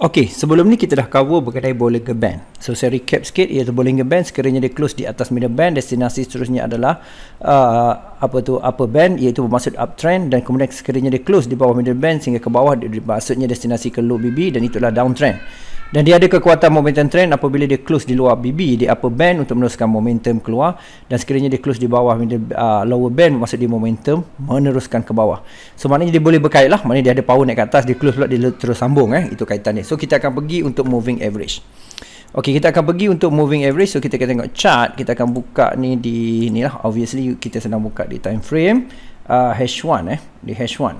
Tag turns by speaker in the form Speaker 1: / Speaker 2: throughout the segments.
Speaker 1: Okey, sebelum ni kita dah cover berkaitan Bollinger Band. So saya recap sikit iaitu Bollinger Band sekiranya dia close di atas middle band, destinasi seterusnya adalah uh, apa tu upper band iaitu bermaksud uptrend dan kemudian sekiranya dia close di bawah middle band sehingga ke bawah dia maksudnya destinasi ke low BB dan itulah downtrend dan dia ada kekuatan momentum trend apabila dia close di luar BB di upper band untuk meneruskan momentum keluar dan sekiranya dia close di bawah uh, lower band maksud dia momentum meneruskan ke bawah so maknanya dia boleh berkait lah maknanya dia ada power naik ke atas dia close pula dia terus sambung eh itu kaitan dia so kita akan pergi untuk moving average Okey kita akan pergi untuk moving average so kita akan tengok chart kita akan buka ni di ni lah obviously kita sedang buka di time frame uh, H1 eh di H1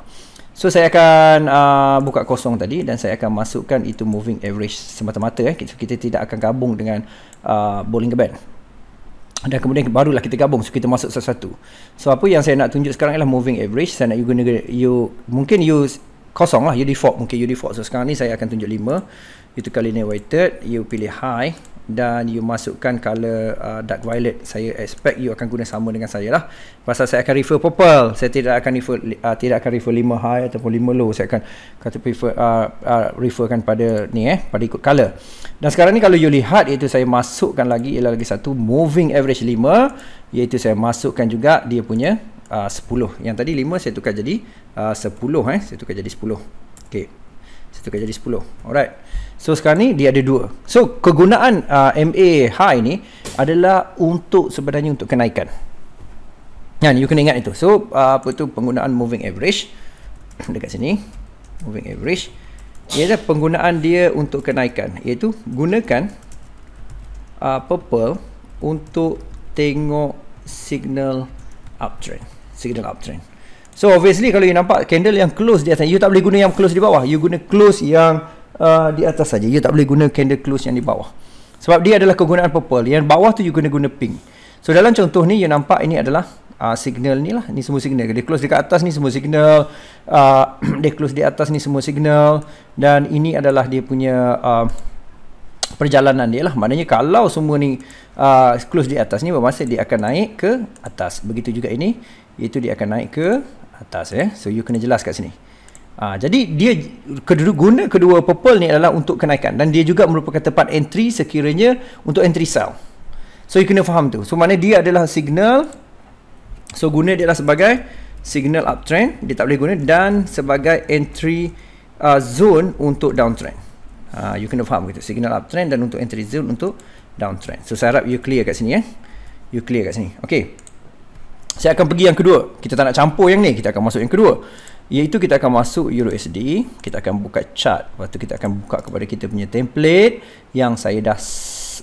Speaker 1: So saya akan uh, buka kosong tadi dan saya akan masukkan itu moving average semata-mata eh. So, kita tidak akan gabung dengan uh, Bollinger Band. Dan kemudian barulah kita gabung. So kita masuk satu-satu. So apa yang saya nak tunjuk sekarang ialah moving average. Saya nak you guna, you mungkin you kosong lah. You default mungkin you default. So sekarang ni saya akan tunjuk 5. You tukar linear weighted. You pilih high dan you masukkan color uh, dark violet saya expect you akan guna sama dengan saya lah pasal saya akan refer purple saya tidak akan refer uh, tidak akan refer lima high ataupun lima low saya akan kata prefer uh, uh, referkan pada ni eh pada ikut color dan sekarang ni kalau you lihat iaitu saya masukkan lagi ialah lagi satu moving average lima, iaitu saya masukkan juga dia punya uh, sepuluh. yang tadi lima saya tukar jadi uh, sepuluh, 10 eh saya tukar jadi sepuluh. okey satu kali jadi 10 alright so sekarang ni dia ada dua so kegunaan uh, MA high ni adalah untuk sebenarnya untuk kenaikan Nah, you kena ingat itu. So, uh, apa tu penggunaan moving average dekat sini. Moving average. Ia adalah penggunaan dia untuk kenaikan. Iaitu gunakan uh, purple untuk tengok signal uptrend. Signal uptrend. So obviously kalau you nampak candle yang close di atas You tak boleh guna yang close di bawah You guna close yang uh, di atas saja. You tak boleh guna candle close yang di bawah Sebab dia adalah kegunaan purple Yang bawah tu you guna guna pink So dalam contoh ni you nampak ini adalah uh, signal ni lah Ni semua signal Dia close dekat atas ni semua signal uh, Dia close di atas ni semua signal Dan ini adalah dia punya uh, perjalanan dia lah Maknanya kalau semua ni uh, close di atas ni Bermaksud dia akan naik ke atas Begitu juga ini Iaitu dia akan naik ke atas eh. So you kena jelas kat sini. Ha, jadi dia kedua guna kedua purple ni adalah untuk kenaikan dan dia juga merupakan tempat entry sekiranya untuk entry sell. So you kena faham tu. So mana dia adalah signal. So guna dia adalah sebagai signal uptrend, dia tak boleh guna dan sebagai entry uh, zone untuk downtrend. Ha, you kena faham gitu. Signal uptrend dan untuk entry zone untuk downtrend. So saya harap you clear kat sini eh. You clear kat sini. Okay. Saya akan pergi yang kedua. Kita tak nak campur yang ni. Kita akan masuk yang kedua. Iaitu kita akan masuk Euro EURUSD. Kita akan buka chart. Lepas tu kita akan buka kepada kita punya template. Yang saya dah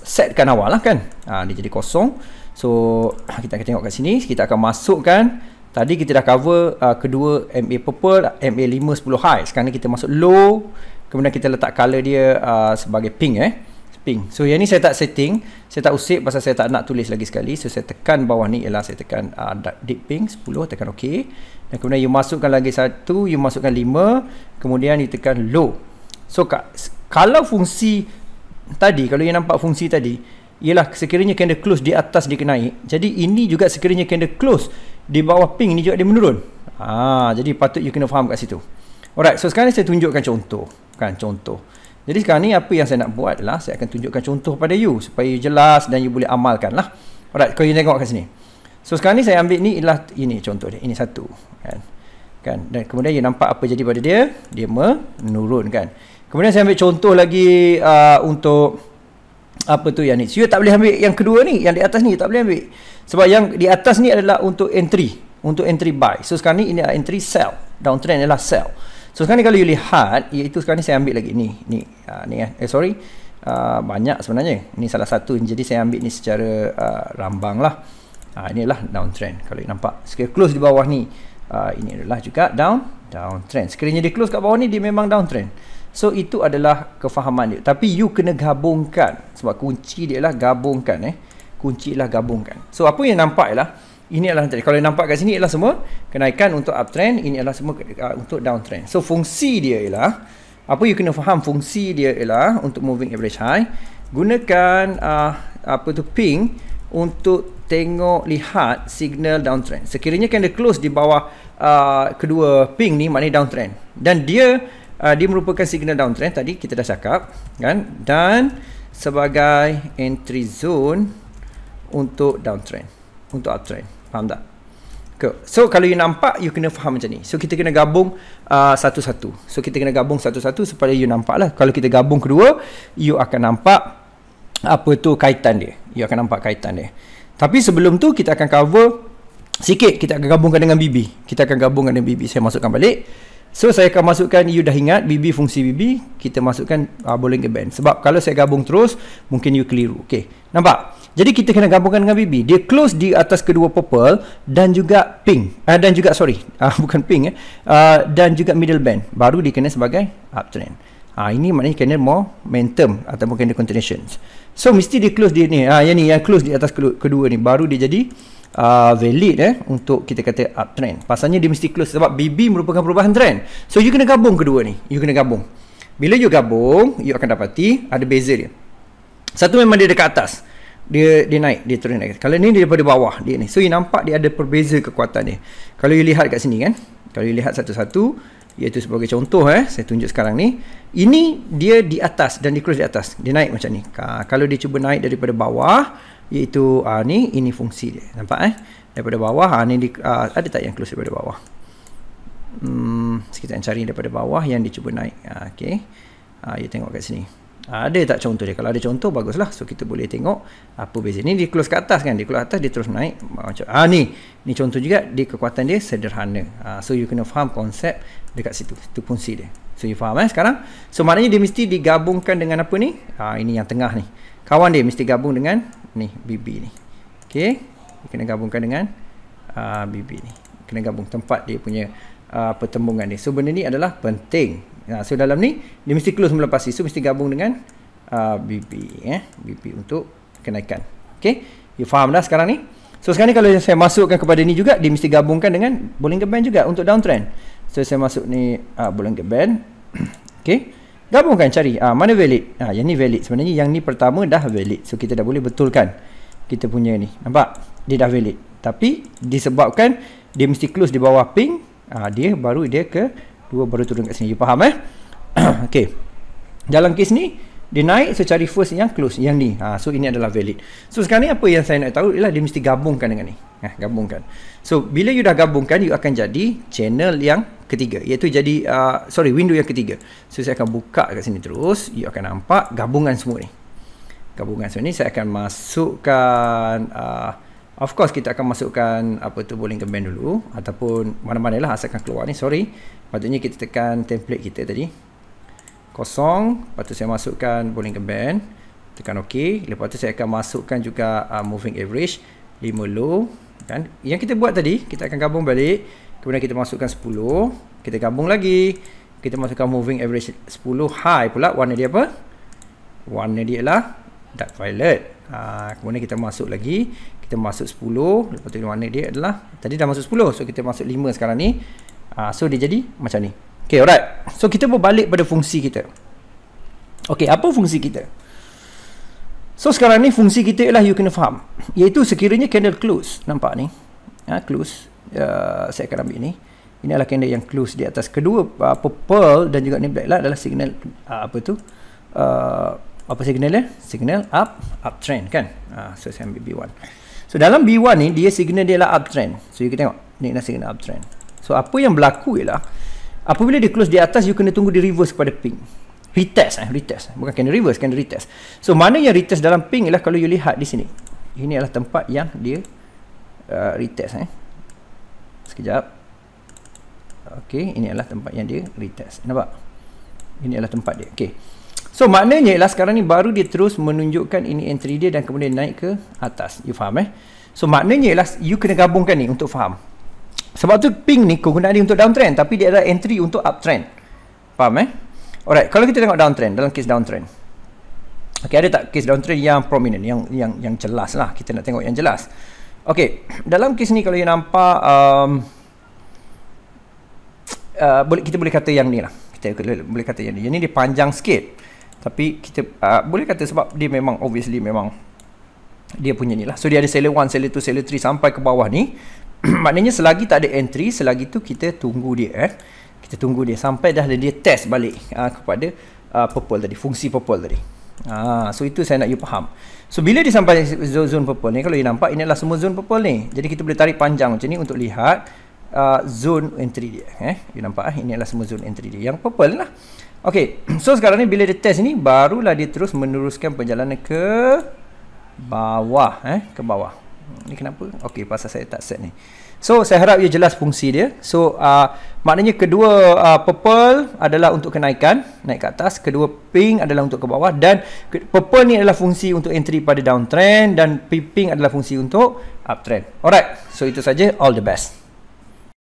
Speaker 1: setkan awal lah kan. Ha, dia jadi kosong. So kita akan tengok kat sini. Kita akan masukkan. Tadi kita dah cover uh, kedua MA purple. MA 5 10 high. Sekarang ni kita masuk low. Kemudian kita letak color dia uh, sebagai pink eh ping. So yang ni saya tak setting, saya tak usik pasal saya tak nak tulis lagi sekali. So saya tekan bawah ni ialah saya tekan uh, deep ping 10, tekan OK. Dan kemudian you masukkan lagi satu, you masukkan 5, kemudian you tekan low. So kat, kalau fungsi tadi, kalau you nampak fungsi tadi, ialah sekiranya candle close di atas dia naik. Jadi ini juga sekiranya candle close di bawah ping ni juga dia menurun. Ah, jadi patut you kena faham kat situ. Alright, so sekarang saya tunjukkan contoh. Kan contoh. Jadi sekarang ni apa yang saya nak buat adalah saya akan tunjukkan contoh pada you supaya you jelas dan you boleh amalkan lah. Alright, kau you tengok kat sini. So sekarang ni saya ambil ni ialah ini contoh dia. Ini satu. Kan? kan? Dan kemudian you nampak apa jadi pada dia. Dia menurun kan. Kemudian saya ambil contoh lagi uh, untuk apa tu yang ni. So you tak boleh ambil yang kedua ni. Yang di atas ni tak boleh ambil. Sebab yang di atas ni adalah untuk entry. Untuk entry buy. So sekarang ni ini adalah entry sell. Downtrend adalah sell. So sekarang ni kalau you lihat iaitu sekarang ni saya ambil lagi ni ni uh, ni eh, eh sorry uh, banyak sebenarnya. Ni salah satu jadi saya ambil ni secara uh, rambang lah. Uh, inilah downtrend kalau you nampak. Sekiranya close di bawah ni uh, ini adalah juga down downtrend. Sekiranya dia close kat bawah ni dia memang downtrend. So itu adalah kefahaman dia. Tapi you kena gabungkan sebab kunci dia lah gabungkan eh. Kunci lah gabungkan. So apa yang nampak ialah ini adalah trend. Kalau nampak kat sini ialah semua kenaikan untuk uptrend, ini adalah semua uh, untuk downtrend. So fungsi dia ialah apa you kena faham fungsi dia ialah untuk moving average high, gunakan uh, apa tu ping untuk tengok lihat signal downtrend. Sekiranya candle close di bawah uh, kedua ping ni maknanya downtrend. Dan dia uh, dia merupakan signal downtrend tadi kita dah cakap kan dan sebagai entry zone untuk downtrend untuk uptrend Faham tak? Okay. So kalau you nampak You kena faham macam ni So kita kena gabung uh, Satu-satu So kita kena gabung satu-satu Supaya you nampak lah Kalau kita gabung kedua You akan nampak Apa tu kaitan dia You akan nampak kaitan dia Tapi sebelum tu Kita akan cover Sikit kita akan gabungkan dengan BB Kita akan gabungkan dengan BB Saya masukkan balik So saya akan masukkan You dah ingat BB fungsi BB Kita masukkan uh, Bollinger Band Sebab kalau saya gabung terus Mungkin you keliru Okay Nampak? Jadi kita kena gabungkan dengan BB. Dia close di atas kedua purple dan juga pink. Uh, dan juga sorry, uh, bukan pink eh. Uh, dan juga middle band. Baru dikenal sebagai uptrend. Ha, ini maknanya candle momentum ataupun candle continuation. So mesti dia close di ni. Ha, yang ni yang close di atas kedua, kedua ni baru dia jadi uh, valid eh untuk kita kata uptrend. Pasalnya dia mesti close sebab BB merupakan perubahan trend. So you kena gabung kedua ni. You kena gabung. Bila you gabung, you akan dapati ada beza dia. Satu memang dia dekat atas dia dia naik dia turun naik. Kalau ni dia daripada bawah dia ni. So you nampak dia ada perbeza kekuatan dia. Kalau you lihat kat sini kan. Kalau you lihat satu-satu iaitu sebagai contoh eh saya tunjuk sekarang ni. Ini dia di atas dan di cross di atas. Dia naik macam ni. Kalau dia cuba naik daripada bawah iaitu uh, ni ini fungsi dia. Nampak eh? Daripada bawah ha, ni di, uh, ada tak yang close daripada bawah? Hmm, kita cari daripada bawah yang dia cuba naik. Uh, okay. Uh, you tengok kat sini. Ah, ada tak contoh dia kalau ada contoh baguslah so kita boleh tengok apa beza ni dia close ke atas kan dia close atas dia terus naik macam Ah ni ni contoh juga di kekuatan dia sederhana ha, so you kena faham konsep dekat situ tu fungsi dia so you faham eh sekarang so maknanya dia mesti digabungkan dengan apa ni ha, ini yang tengah ni kawan dia mesti gabung dengan ni BB ni okey dia kena gabungkan dengan uh, BB ni kena gabung tempat dia punya uh, pertembungan ni so benda ni adalah penting Nah, ha, so dalam ni dia mesti close melepas so mesti gabung dengan uh, BP eh BP untuk kenaikan. Okey. You faham dah sekarang ni? So sekarang ni kalau saya masukkan kepada ni juga dia mesti gabungkan dengan Bollinger Band juga untuk downtrend. So saya masuk ni uh, Bollinger Band. Okey. Gabungkan cari uh, mana valid. Ah uh, yang ni valid sebenarnya yang ni pertama dah valid. So kita dah boleh betulkan kita punya ni. Nampak? Dia dah valid. Tapi disebabkan dia mesti close di bawah pink, uh, dia baru dia ke dua baru turun kat sini you faham eh okey dalam kes ni dia naik secara first yang close yang ni ha, so ini adalah valid so sekarang ni apa yang saya nak tahu ialah dia mesti gabungkan dengan ni ha, gabungkan so bila you dah gabungkan you akan jadi channel yang ketiga iaitu jadi uh, sorry window yang ketiga so saya akan buka kat sini terus you akan nampak gabungan semua ni gabungan semua ni saya akan masukkan uh, Of course kita akan masukkan apa tu boleh kembang dulu ataupun mana-mana lah asalkan keluar ni sorry. Patutnya kita tekan template kita tadi. Kosong, lepas tu saya masukkan boleh kembang. Tekan OK. lepas tu saya akan masukkan juga uh, moving average 5 low kan. Yang kita buat tadi kita akan gabung balik. Kemudian kita masukkan 10, kita gabung lagi. Kita masukkan moving average 10 high pula warna dia apa? Warna dia ialah dark violet ha, kemudian kita masuk lagi kita masuk 10 lepas tu warna dia adalah tadi dah masuk 10 so kita masuk 5 sekarang ni ha, so dia jadi macam ni ok alright so kita berbalik pada fungsi kita ok apa fungsi kita so sekarang ni fungsi kita ialah you kena faham iaitu sekiranya candle close nampak ni ha, close uh, saya akan ambil ni ini adalah candle yang close di atas kedua uh, purple dan juga ni black light adalah signal uh, apa tu uh, apa signal dia? Signal up, uptrend kan? Uh, so saya ambil B1. So dalam B1 ni dia signal dia lah uptrend. So you kita tengok ni dah signal uptrend. So apa yang berlaku ialah apabila dia close di atas you kena tunggu di reverse kepada pink. Retest eh, retest. Bukan kena reverse, kena retest. So mana yang retest dalam pink ialah kalau you lihat di sini. Ini adalah tempat yang dia uh, retest eh. Sekejap. Okay, ini adalah tempat yang dia retest. Nampak? Ini adalah tempat dia. Okay. So maknanya ialah sekarang ni baru dia terus menunjukkan ini entry dia dan kemudian naik ke atas. You faham eh? So maknanya ialah you kena gabungkan ni untuk faham. Sebab tu pink ni kegunaan dia untuk downtrend tapi dia ada entry untuk uptrend. Faham eh? Alright, kalau kita tengok downtrend dalam case downtrend. Okay, ada tak case downtrend yang prominent, yang yang yang jelas lah. Kita nak tengok yang jelas. Okay, dalam case ni kalau you nampak, um, uh, boleh, kita boleh kata yang ni lah. Kita boleh kata yang ni. Yang ni dia panjang sikit. Tapi kita uh, boleh kata sebab dia memang obviously memang dia punya ni lah. So dia ada seller 1, seller 2, seller 3 sampai ke bawah ni. Maknanya selagi tak ada entry, selagi tu kita tunggu dia eh. Kita tunggu dia sampai dah dia test balik uh, kepada uh, purple tadi, fungsi purple tadi. Ah, so itu saya nak you faham. So bila dia sampai zone, zone purple ni, kalau you nampak ini adalah semua zone purple ni. Jadi kita boleh tarik panjang macam ni untuk lihat uh, zone entry dia. Eh? You nampak eh? ini adalah semua zone entry dia. Yang purple lah. Okey, so sekarang ni bila dia test ni barulah dia terus meneruskan perjalanan ke bawah eh ke bawah. Ni kenapa? Okey, pasal saya tak set ni. So saya harap ia jelas fungsi dia. So uh, maknanya kedua uh, purple adalah untuk kenaikan, naik ke atas, kedua pink adalah untuk ke bawah dan purple ni adalah fungsi untuk entry pada downtrend dan pink adalah fungsi untuk uptrend. Alright. So itu saja all the best.